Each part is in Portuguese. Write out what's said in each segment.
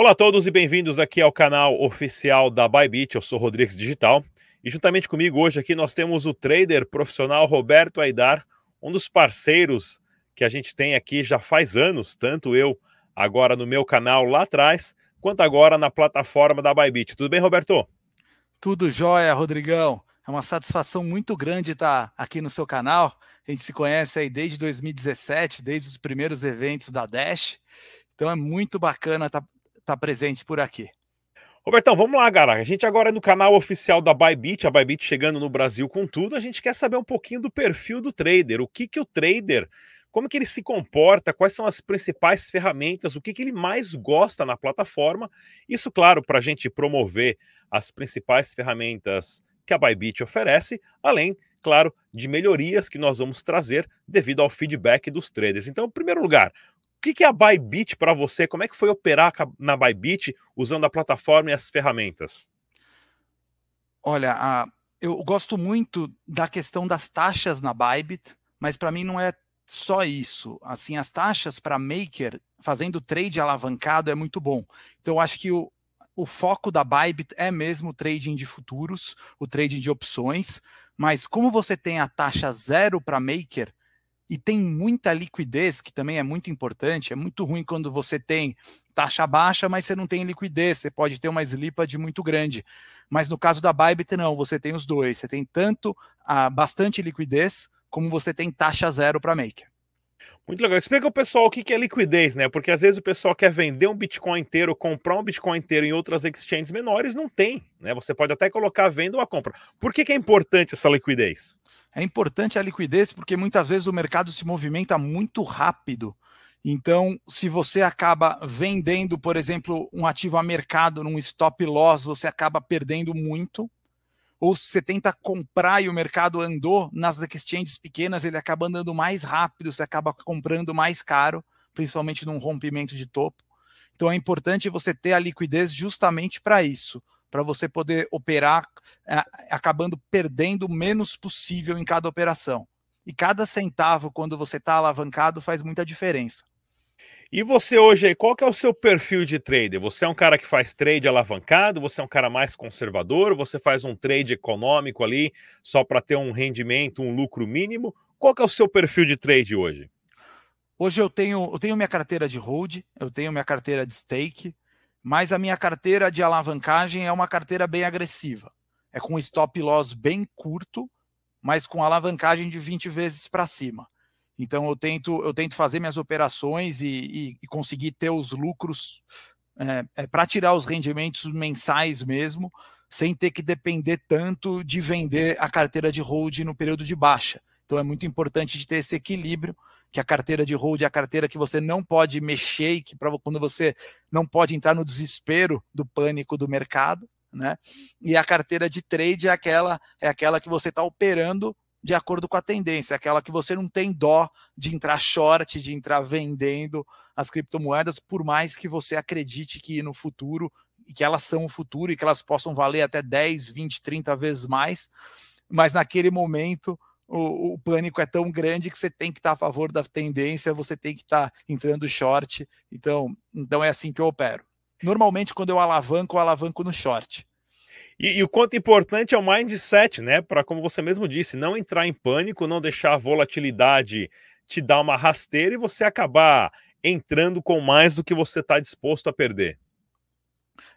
Olá a todos e bem-vindos aqui ao canal oficial da Bybit. Eu sou Rodrigues Digital e juntamente comigo hoje aqui nós temos o trader profissional Roberto Aidar, um dos parceiros que a gente tem aqui já faz anos, tanto eu agora no meu canal lá atrás, quanto agora na plataforma da Bybit. Tudo bem, Roberto? Tudo jóia, Rodrigão. É uma satisfação muito grande estar aqui no seu canal. A gente se conhece aí desde 2017, desde os primeiros eventos da Dash. Então é muito bacana estar tá tá presente por aqui. Robertão, vamos lá, cara. A gente agora é no canal oficial da Bybit, a Bybit chegando no Brasil com tudo. A gente quer saber um pouquinho do perfil do trader, o que que o trader, como que ele se comporta, quais são as principais ferramentas, o que que ele mais gosta na plataforma. Isso, claro, para a gente promover as principais ferramentas que a Bybit oferece, além, claro, de melhorias que nós vamos trazer devido ao feedback dos traders. Então, em primeiro lugar, o que é a Bybit para você? Como é que foi operar na Bybit usando a plataforma e as ferramentas? Olha, eu gosto muito da questão das taxas na Bybit, mas para mim não é só isso. Assim, as taxas para maker fazendo trade alavancado é muito bom. Então, acho que o, o foco da Bybit é mesmo o trading de futuros, o trading de opções, mas como você tem a taxa zero para maker, e tem muita liquidez, que também é muito importante. É muito ruim quando você tem taxa baixa, mas você não tem liquidez, você pode ter uma slippage muito grande. Mas no caso da Bybit, não, você tem os dois. Você tem tanto a, bastante liquidez, como você tem taxa zero para maker. Muito legal. Explica o pessoal o que é liquidez, né? Porque às vezes o pessoal quer vender um Bitcoin inteiro, comprar um Bitcoin inteiro em outras exchanges menores, não tem, né? Você pode até colocar a venda ou a compra. Por que, que é importante essa liquidez? é importante a liquidez porque muitas vezes o mercado se movimenta muito rápido. Então, se você acaba vendendo, por exemplo, um ativo a mercado num stop loss, você acaba perdendo muito. Ou se você tenta comprar e o mercado andou nas exchanges pequenas, ele acaba andando mais rápido, você acaba comprando mais caro, principalmente num rompimento de topo. Então é importante você ter a liquidez justamente para isso para você poder operar, acabando perdendo o menos possível em cada operação. E cada centavo, quando você está alavancado, faz muita diferença. E você hoje aí, qual que é o seu perfil de trader? Você é um cara que faz trade alavancado? Você é um cara mais conservador? Você faz um trade econômico ali só para ter um rendimento, um lucro mínimo? Qual que é o seu perfil de trade hoje? Hoje eu tenho, eu tenho minha carteira de hold, eu tenho minha carteira de stake, mas a minha carteira de alavancagem é uma carteira bem agressiva. É com stop loss bem curto, mas com alavancagem de 20 vezes para cima. Então eu tento, eu tento fazer minhas operações e, e, e conseguir ter os lucros é, é, para tirar os rendimentos mensais mesmo, sem ter que depender tanto de vender a carteira de hold no período de baixa. Então é muito importante de ter esse equilíbrio que a carteira de hold é a carteira que você não pode mexer e que pra, quando você não pode entrar no desespero do pânico do mercado, né? E a carteira de trade é aquela é aquela que você está operando de acordo com a tendência, é aquela que você não tem dó de entrar short, de entrar vendendo as criptomoedas, por mais que você acredite que no futuro, que elas são o futuro e que elas possam valer até 10, 20, 30 vezes mais, mas naquele momento o, o, pânico é tão grande que você tem que estar tá a favor da tendência, você tem que estar tá entrando short. Então, então é assim que eu opero. Normalmente, quando eu alavanco, eu alavanco no short. E, e o quanto importante é o mindset, né? Para, como você mesmo disse, não entrar em pânico, não deixar a volatilidade te dar uma rasteira e você acabar entrando com mais do que você está disposto a perder.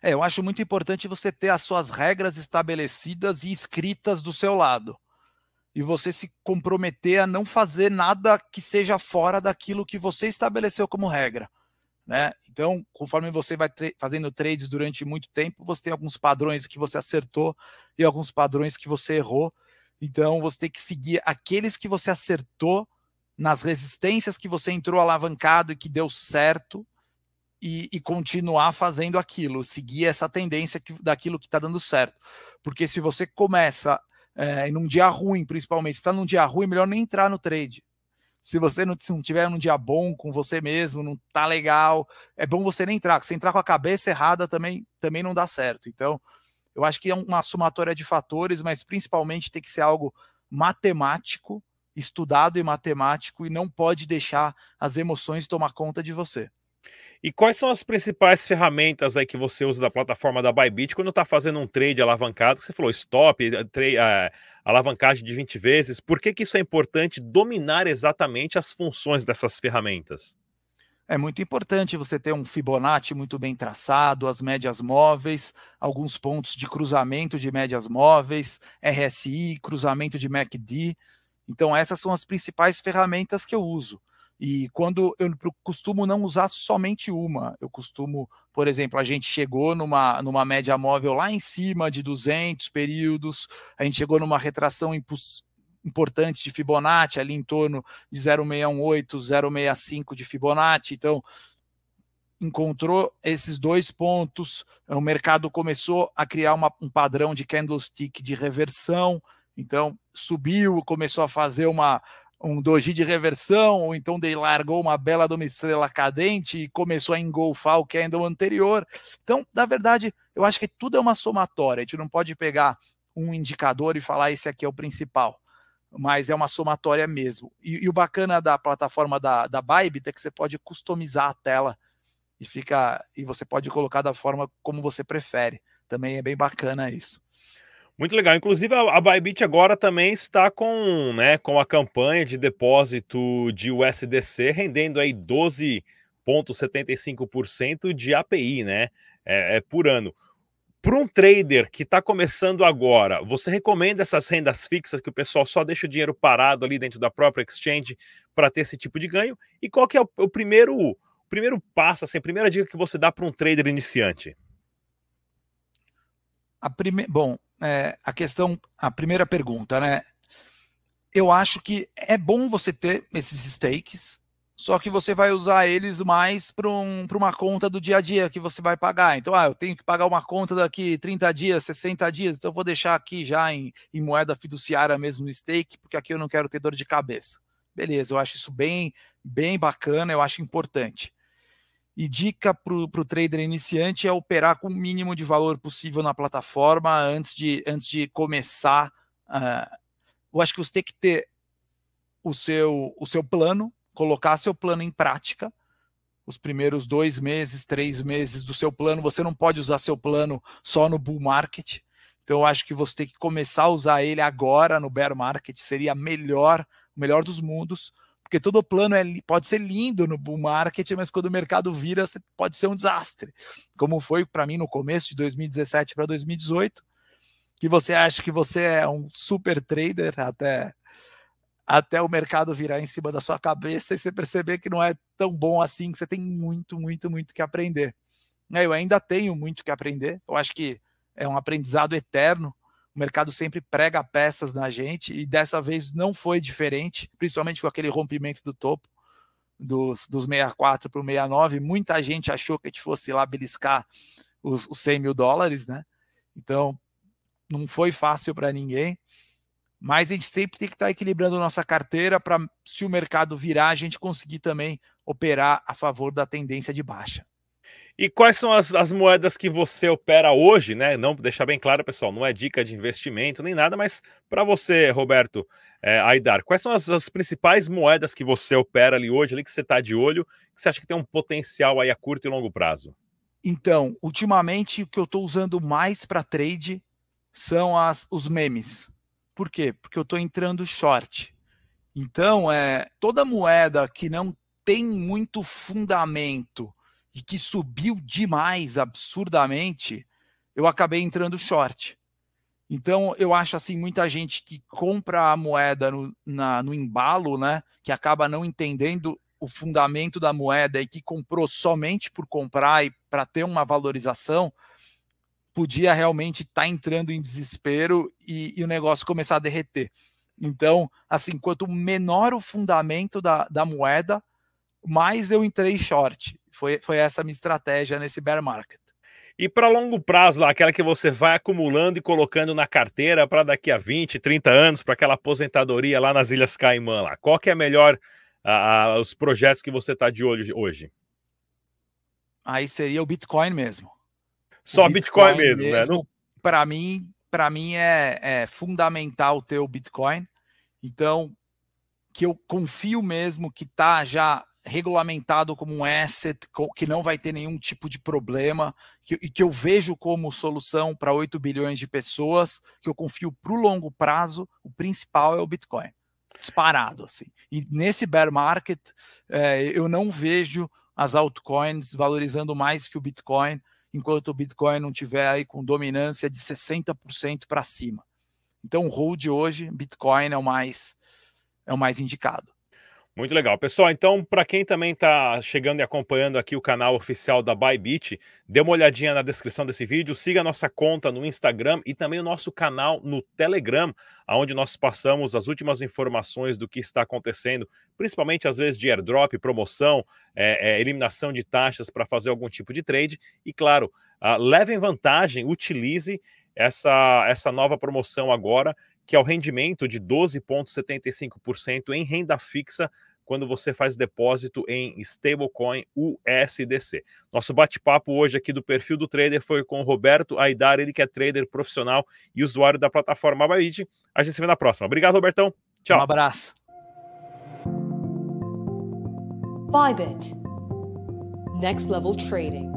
É, eu acho muito importante você ter as suas regras estabelecidas e escritas do seu lado e você se comprometer a não fazer nada que seja fora daquilo que você estabeleceu como regra. Né? Então, conforme você vai tra fazendo trades durante muito tempo, você tem alguns padrões que você acertou e alguns padrões que você errou. Então, você tem que seguir aqueles que você acertou nas resistências que você entrou alavancado e que deu certo e, e continuar fazendo aquilo, seguir essa tendência que, daquilo que está dando certo. Porque se você começa é, e num dia ruim, principalmente. Se está num dia ruim, é melhor nem entrar no trade. Se você não, se não tiver num dia bom com você mesmo, não tá legal, é bom você nem entrar. Se entrar com a cabeça errada também, também não dá certo. Então, eu acho que é uma somatória de fatores, mas principalmente tem que ser algo matemático, estudado e matemático, e não pode deixar as emoções tomar conta de você. E quais são as principais ferramentas aí que você usa da plataforma da Bybit quando está fazendo um trade alavancado? você falou stop, eh, trade, é, alavancagem de 20 vezes. Por que, que isso é importante dominar exatamente as funções dessas ferramentas? É muito importante você ter um Fibonacci muito bem traçado, as médias móveis, alguns pontos de cruzamento de médias móveis, RSI, cruzamento de MACD. Então, essas são as principais ferramentas que eu uso. E quando eu costumo não usar somente uma, eu costumo, por exemplo, a gente chegou numa, numa média móvel lá em cima de 200 períodos, a gente chegou numa retração importante de Fibonacci, ali em torno de 0,618, 0,65 de Fibonacci. Então, encontrou esses dois pontos, o mercado começou a criar uma, um padrão de candlestick de reversão, então subiu, começou a fazer uma um doji de reversão, ou então ele largou uma bela de uma estrela cadente e começou a engolfar o que é do anterior. Então, na verdade, eu acho que tudo é uma somatória. A gente não pode pegar um indicador e falar esse aqui é o principal. Mas é uma somatória mesmo. E, e o bacana da plataforma da, da Bybit é que você pode customizar a tela e fica e você pode colocar da forma como você prefere. Também é bem bacana isso. Muito legal. Inclusive, a, Bybit agora também está com, né, com a campanha de depósito de USDC rendendo aí 12,75% de API, né? É, é por ano. Para um trader que está começando agora, você recomenda essas rendas fixas que o pessoal só deixa o dinheiro parado ali dentro da própria exchange para ter esse tipo de ganho? E qual que é o, o primeiro o primeiro passo, assim, a primeira dica que você dá para um trader iniciante? A prime... Bom, é, a questão, a primeira pergunta, né? Eu acho que é bom você ter esses stakes, só que você vai usar eles mais para um, uma conta do dia a dia que você vai pagar. Então, ah, eu tenho que pagar uma conta daqui 30 dias, 60 dias, então eu vou deixar aqui já em, em moeda fiduciária mesmo no stake, porque aqui eu não quero ter dor de cabeça. Beleza, eu acho isso bem, bem bacana, eu acho importante. E dica para o trader iniciante é operar com o mínimo de valor possível na plataforma antes de, antes de começar. Uh, eu acho que você tem que ter o seu, o seu plano, colocar seu plano em prática. Os primeiros dois meses, três meses do seu plano, você não pode usar seu plano só no bull market. Então, eu acho que você tem que começar a usar ele agora no bear market. Seria melhor, o melhor dos mundos porque todo plano é, pode ser lindo no bull market, mas quando o mercado vira, pode ser um desastre. Como foi para mim no começo de 2017 para 2018, que você acha que você é um super trader até até o mercado virar em cima da sua cabeça e você perceber que não é tão bom assim, que você tem muito, muito, muito que aprender. É, eu ainda tenho muito que aprender. Eu acho que é um aprendizado eterno o mercado sempre prega peças na gente e dessa vez não foi diferente, principalmente com aquele rompimento do topo dos, dos 64 para o 69. Muita gente achou que a gente fosse lá beliscar os, os 100 mil dólares, né? Então não foi fácil para ninguém. Mas a gente sempre tem que estar tá equilibrando nossa carteira para, se o mercado virar, a gente conseguir também operar a favor da tendência de baixa. E quais são as, as, moedas que você opera hoje, né? Não deixar bem claro, pessoal, não é dica de investimento nem nada, mas para você, Roberto é, Aidar, quais são as, as, principais moedas que você opera ali hoje, ali que você está de olho, que você acha que tem um potencial aí a curto e longo prazo? Então, ultimamente o que eu estou usando mais para trade são as, os memes. Por quê? Porque eu estou entrando short. Então, é, toda moeda que não tem muito fundamento e que subiu demais, absurdamente, eu acabei entrando short. Então, eu acho assim, muita gente que compra a moeda no, na, no embalo, né, que acaba não entendendo o fundamento da moeda e que comprou somente por comprar e para ter uma valorização, podia realmente estar tá entrando em desespero e, e, o negócio começar a derreter. Então, assim, quanto menor o fundamento da, da moeda, mais eu entrei short. Foi, foi essa a minha estratégia nesse bear market. E para longo prazo, lá, aquela que você vai acumulando e colocando na carteira para daqui a 20, 30 anos, para aquela aposentadoria lá nas Ilhas Caimã, lá. qual que é melhor, os projetos que você está de olho hoje? Aí seria o Bitcoin mesmo. Só Bitcoin, Bitcoin, mesmo, né? mesmo né? Não... Para mim, para mim é, é, fundamental ter o Bitcoin. Então, que eu confio mesmo que tá já regulamentado como um asset que não vai ter nenhum tipo de problema que, e que eu vejo como solução para 8 bilhões de pessoas, que eu confio para o longo prazo, o principal é o Bitcoin, disparado assim. E nesse bear market, é, eu não vejo as altcoins valorizando mais que o Bitcoin, enquanto o Bitcoin não tiver aí com dominância de 60% para cima. Então, o hold hoje, Bitcoin é o mais é o mais indicado. Muito legal. Pessoal, então, para quem também está chegando e acompanhando aqui o canal oficial da Bybit, dê uma olhadinha na descrição desse vídeo, siga a nossa conta no Instagram e também o nosso canal no Telegram, onde nós passamos as últimas informações do que está acontecendo, principalmente às vezes de airdrop, promoção, é, é, eliminação de taxas para fazer algum tipo de trade. E claro, uh, ah, levem vantagem, utilize essa, essa nova promoção agora que é o rendimento de 12,75% em renda fixa quando você faz depósito em stablecoin USDC. Nosso bate-papo hoje aqui do perfil do trader foi com o Roberto Aidar, ele que é trader profissional e usuário da plataforma Abaid. A gente se vê na próxima. Obrigado, Robertão. Tchau. Um abraço. Bybit. Next Level Trading.